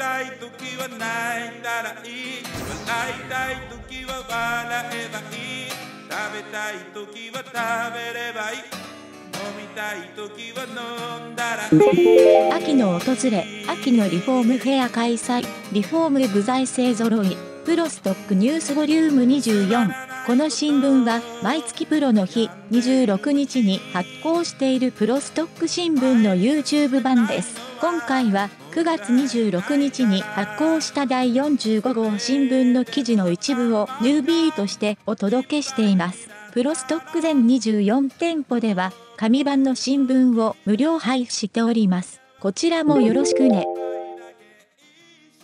たい時は泣いたらいい笑いたい時は笑えばいい食べたい時は食べればいい飲みたい時は飲んだらいい秋の訪れ秋のリフォームフェア開催リフォーム具材勢ぞろいプロストックニュースボリューム24この新聞は毎月プロの日26日に発行しているプロストック新聞の YouTube 版です今回は9月26日に発行した第45号新聞の記事の一部をニュービーとしてお届けしています。プロストック全24店舗では紙版の新聞を無料配布しております。こちらもよろしくね。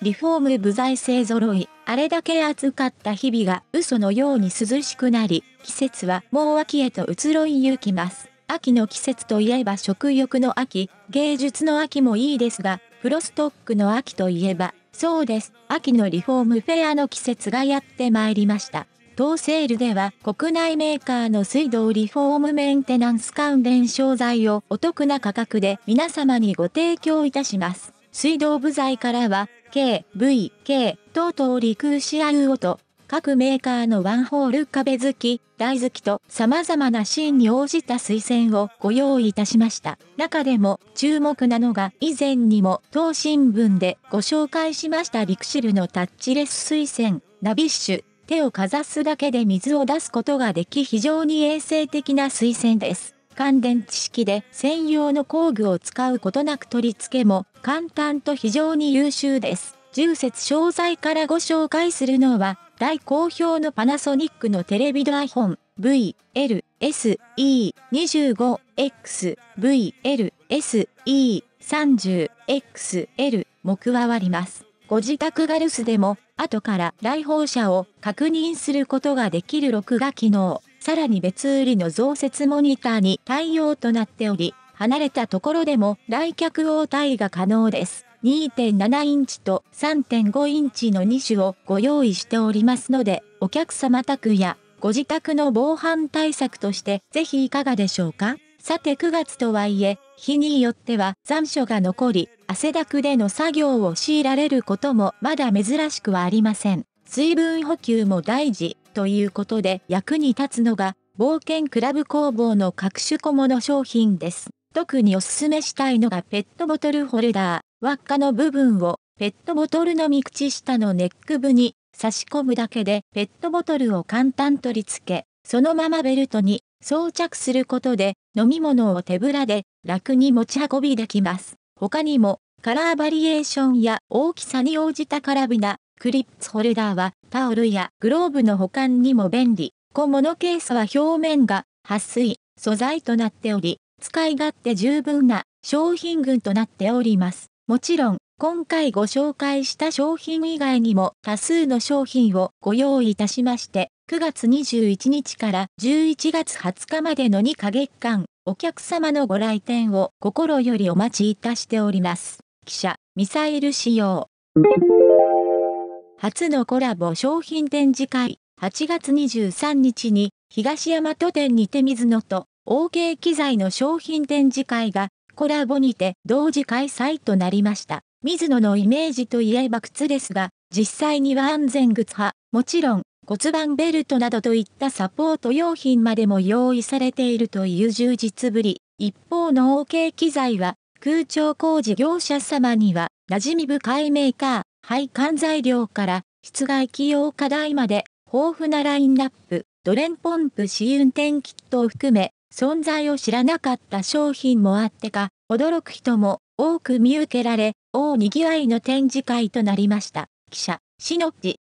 リフォーム部材勢揃い、あれだけ暑かった日々が嘘のように涼しくなり、季節はもう秋へと移ろいゆきます。秋の季節といえば食欲の秋、芸術の秋もいいですが、フロストックの秋といえば、そうです。秋のリフォームフェアの季節がやってまいりました。当セールでは国内メーカーの水道リフォームメンテナンス関連商材をお得な価格で皆様にご提供いたします。水道部材からは、K、V、K 等々リクーシアウオと各メーカーのワンホール壁好き、大好きと様々なシーンに応じた推薦をご用意いたしました。中でも注目なのが以前にも当新聞でご紹介しましたリクシルのタッチレス推薦、ナビッシュ、手をかざすだけで水を出すことができ非常に衛生的な推薦です。乾電池式で専用の工具を使うことなく取り付けも簡単と非常に優秀です。重節商材からご紹介するのは大好評のパナソニックのテレビド i p h ン V、L、S、E、25、X、V、L、S、E、30、X、L も加わります。ご自宅ガルスでも、後から来訪者を確認することができる録画機能、さらに別売りの増設モニターに対応となっており、離れたところでも来客応対が可能です。2.7インチと3.5インチの2種をご用意しておりますので、お客様宅やご自宅の防犯対策としてぜひいかがでしょうかさて9月とはいえ、日によっては残暑が残り、汗だくでの作業を強いられることもまだ珍しくはありません。水分補給も大事ということで役に立つのが冒険クラブ工房の各種小物商品です。特におすすめしたいのがペットボトルホルダー。輪っかの部分をペットボトルの三口下のネック部に差し込むだけでペットボトルを簡単取り付け、そのままベルトに装着することで飲み物を手ぶらで楽に持ち運びできます。他にもカラーバリエーションや大きさに応じたカラビナ、クリップホルダーはタオルやグローブの保管にも便利。小物ケースは表面が撥水、素材となっており、使い勝手十分な商品群となっております。もちろん、今回ご紹介した商品以外にも多数の商品をご用意いたしまして、9月21日から11月20日までの2ヶ月間、お客様のご来店を心よりお待ちいたしております。記者、ミサイル使用。初のコラボ商品展示会、8月23日に東大和店にて水野と OK 機材の商品展示会がコラボにて同時開催となりました。水野のイメージといえば靴ですが、実際には安全靴派、もちろん骨盤ベルトなどといったサポート用品までも用意されているという充実ぶり。一方の OK 機材は、空調工事業者様には、馴染み深いメーカー、配管材料から、室外機用課題まで、豊富なラインナップ、ドレンポンプ試運転キットを含め、存在を知らなかった商品もあってか、驚く人も多く見受けられ、大賑わいの展示会となりました。記者、しのっち。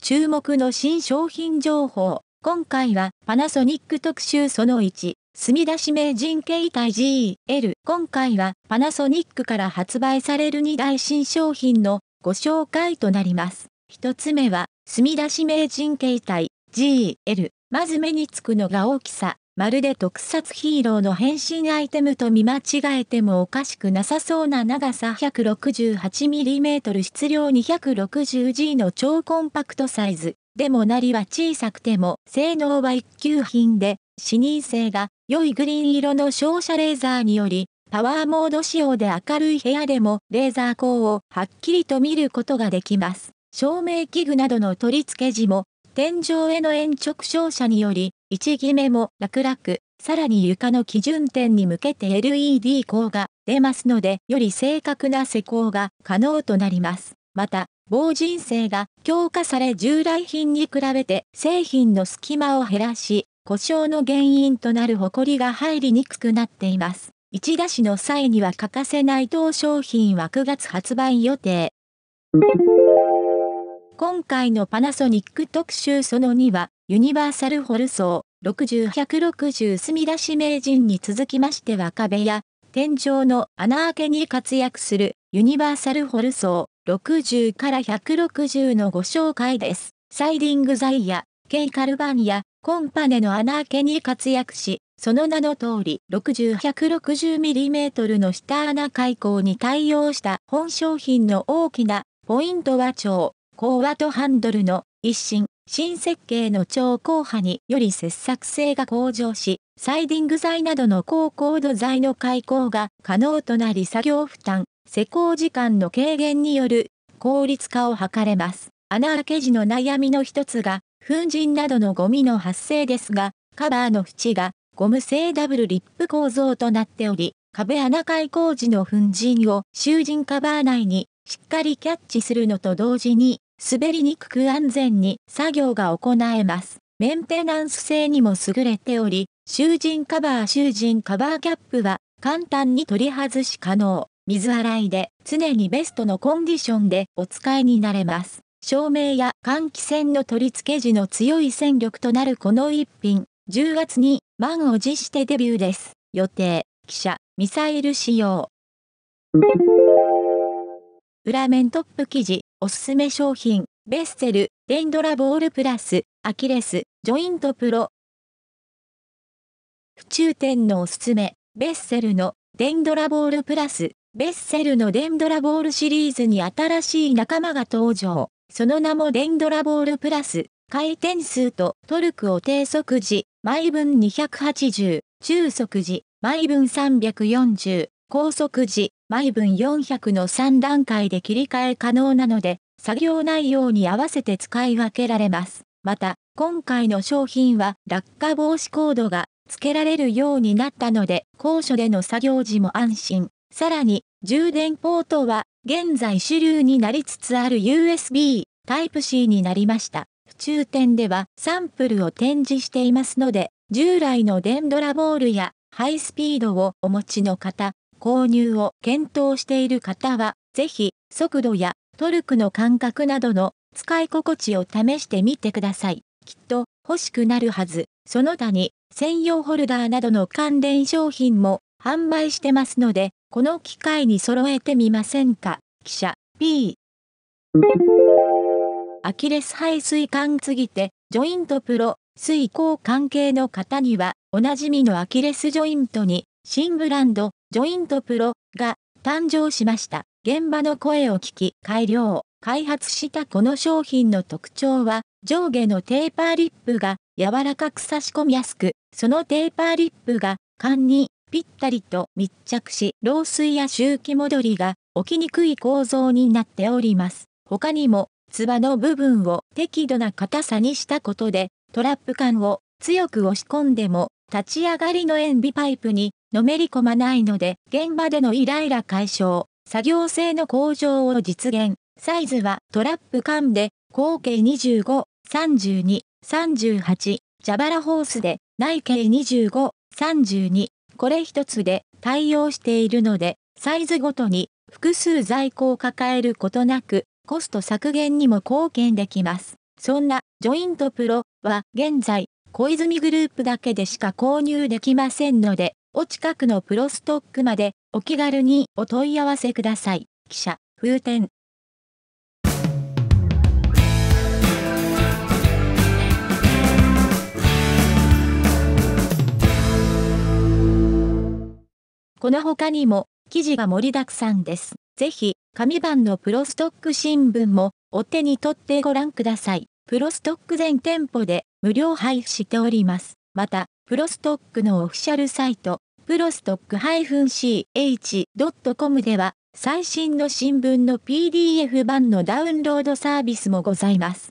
注目の新商品情報。今回はパナソニック特集その1、墨出し名人携帯 GL。今回はパナソニックから発売される2大新商品のご紹介となります。1つ目は、墨出し名人携帯 GL。まず目につくのが大きさ。まるで特撮ヒーローの変身アイテムと見間違えてもおかしくなさそうな長さ 168mm 質量 260G の超コンパクトサイズ。でもなりは小さくても性能は一級品で、視認性が良いグリーン色の照射レーザーにより、パワーモード仕様で明るい部屋でもレーザー光をはっきりと見ることができます。照明器具などの取り付け時も天井への延直照射により、1決めも楽々、さらに床の基準点に向けて LED 光が出ますので、より正確な施工が可能となります。また、防塵性が強化され従来品に比べて製品の隙間を減らし、故障の原因となるホコリが入りにくくなっています。一出しの際には欠かせない当商品は9月発売予定。今回のパナソニック特集その2は、ユニバーサルホルソー60-160墨出し名人に続きましては壁や天井の穴開けに活躍するユニバーサルホルソー60から160のご紹介です。サイディング材やケイカルンやコンパネの穴開けに活躍し、その名の通り 60-160mm の下穴開口に対応した本商品の大きなポイントは超高和とハンドルの一新、新設計の超硬派により切削性が向上し、サイディング材などの高高度材の開口が可能となり作業負担、施工時間の軽減による効率化を図れます。穴開け時の悩みの一つが、粉塵などのゴミの発生ですが、カバーの縁がゴム製ダブルリップ構造となっており、壁穴開口時の粉塵を囚人カバー内にしっかりキャッチするのと同時に、滑りにくく安全に作業が行えます。メンテナンス性にも優れており、囚人カバー囚人カバーキャップは簡単に取り外し可能。水洗いで常にベストのコンディションでお使いになれます。照明や換気扇の取り付け時の強い戦力となるこの一品、10月に満を持してデビューです。予定、記者、ミサイル使用。裏面トップ記事おすすめ商品、ベッセル、デンドラボールプラス、アキレス、ジョイントプロ。府中店のおすすめ、ベッセルのデンドラボールプラス、ベッセルのデンドラボールシリーズに新しい仲間が登場。その名もデンドラボールプラス、回転数とトルクを低速時、毎分280、中速時、毎分340、高速時、毎分400の3段階で切り替え可能なので、作業内容に合わせて使い分けられます。また、今回の商品は落下防止コードが付けられるようになったので、高所での作業時も安心。さらに、充電ポートは、現在主流になりつつある USB Type-C になりました。府中店ではサンプルを展示していますので、従来の電ドラボールやハイスピードをお持ちの方、購入を検討している方は、ぜひ、速度やトルクの感覚などの使い心地を試してみてください。きっと欲しくなるはず。その他に専用ホルダーなどの関連商品も販売してますので、この機会に揃えてみませんか。記者 B。アキレス排水管すぎて、ジョイントプロ、水耕関係の方には、おなじみのアキレスジョイントに、新ブランド、ジョイントプロが誕生しました。現場の声を聞き、改良、開発したこの商品の特徴は、上下のテーパーリップが柔らかく差し込みやすく、そのテーパーリップが缶にぴったりと密着し、漏水や周期戻りが起きにくい構造になっております。他にも、ツバの部分を適度な硬さにしたことで、トラップ感を強く押し込んでも、立ち上がりの塩ビパイプにのめり込まないので、現場でのイライラ解消、作業性の向上を実現。サイズはトラップ缶で、後径25、32、38、蛇腹ホースで、内径25、32、これ一つで対応しているので、サイズごとに複数在庫を抱えることなく、コスト削減にも貢献できます。そんなジョイントプロは現在、小泉グループだけでしか購入できませんので、お近くのプロストックまでお気軽にお問い合わせください。記者、風天。この他にも記事が盛りだくさんです。ぜひ、紙版のプロストック新聞もお手に取ってご覧ください。プロストック全店舗で無料配布しております。また、プロストックのオフィシャルサイト、プロストック -ch.com では最新の新聞の PDF 版のダウンロードサービスもございます。